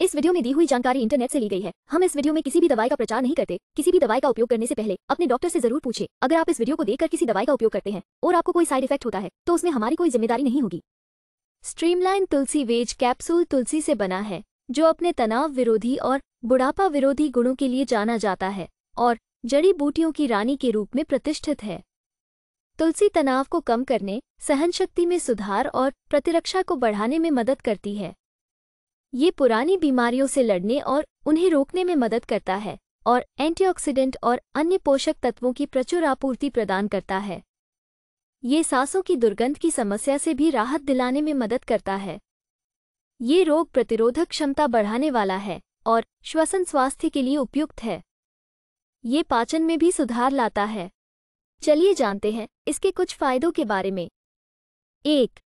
इस वीडियो में दी हुई जानकारी इंटरनेट से ली गई है हम इस वीडियो में किसी भी दवाई का प्रचार नहीं करते किसी भी दवाई का उपयोग करने से पहले अपने डॉक्टर से जरूर पूछे अगर आप इस वीडियो को देखकर किसी दवाई का उपयोग करते हैं और आपको कोई साइड इफेक्ट होता है तो उसमें हमारी कोई जिम्मेदारी नहीं होगी स्ट्रीमलाइन तुलसी वेज कैप्सूल तुलसी से बना है जो अपने तनाव विरोधी और बुढ़ापा विरोधी गुणों के लिए जाना जाता है और जड़ी बूटियों की रानी के रूप में प्रतिष्ठित है तुलसी तनाव को कम करने सहन शक्ति में सुधार और प्रतिरक्षा को बढ़ाने में मदद करती है ये पुरानी बीमारियों से लड़ने और उन्हें रोकने में मदद करता है और एंटीऑक्सीडेंट और अन्य पोषक तत्वों की प्रचुर आपूर्ति प्रदान करता है ये सांसों की दुर्गंध की समस्या से भी राहत दिलाने में मदद करता है ये रोग प्रतिरोधक क्षमता बढ़ाने वाला है और श्वसन स्वास्थ्य के लिए उपयुक्त है ये पाचन में भी सुधार लाता है चलिए जानते हैं इसके कुछ फायदों के बारे में एक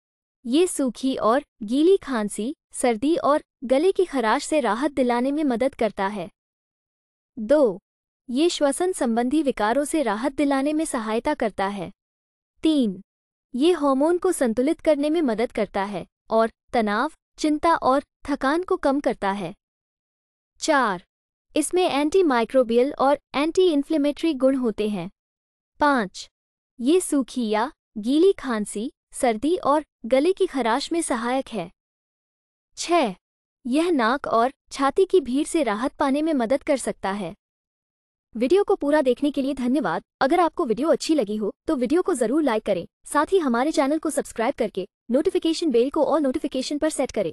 ये सूखी और गीली खांसी सर्दी और गले की खराश से राहत दिलाने में मदद करता है दो ये श्वसन संबंधी विकारों से राहत दिलाने में सहायता करता है तीन ये हार्मोन को संतुलित करने में मदद करता है और तनाव चिंता और थकान को कम करता है चार इसमें एंटी माइक्रोबियल और एंटी इन्फ्लेमेटरी गुण होते हैं पाँच ये सूखी या गीली खांसी सर्दी और गले की खराश में सहायक है छह यह नाक और छाती की भीड़ से राहत पाने में मदद कर सकता है वीडियो को पूरा देखने के लिए धन्यवाद अगर आपको वीडियो अच्छी लगी हो तो वीडियो को जरूर लाइक करें साथ ही हमारे चैनल को सब्सक्राइब करके नोटिफिकेशन बेल को और नोटिफिकेशन पर सेट करें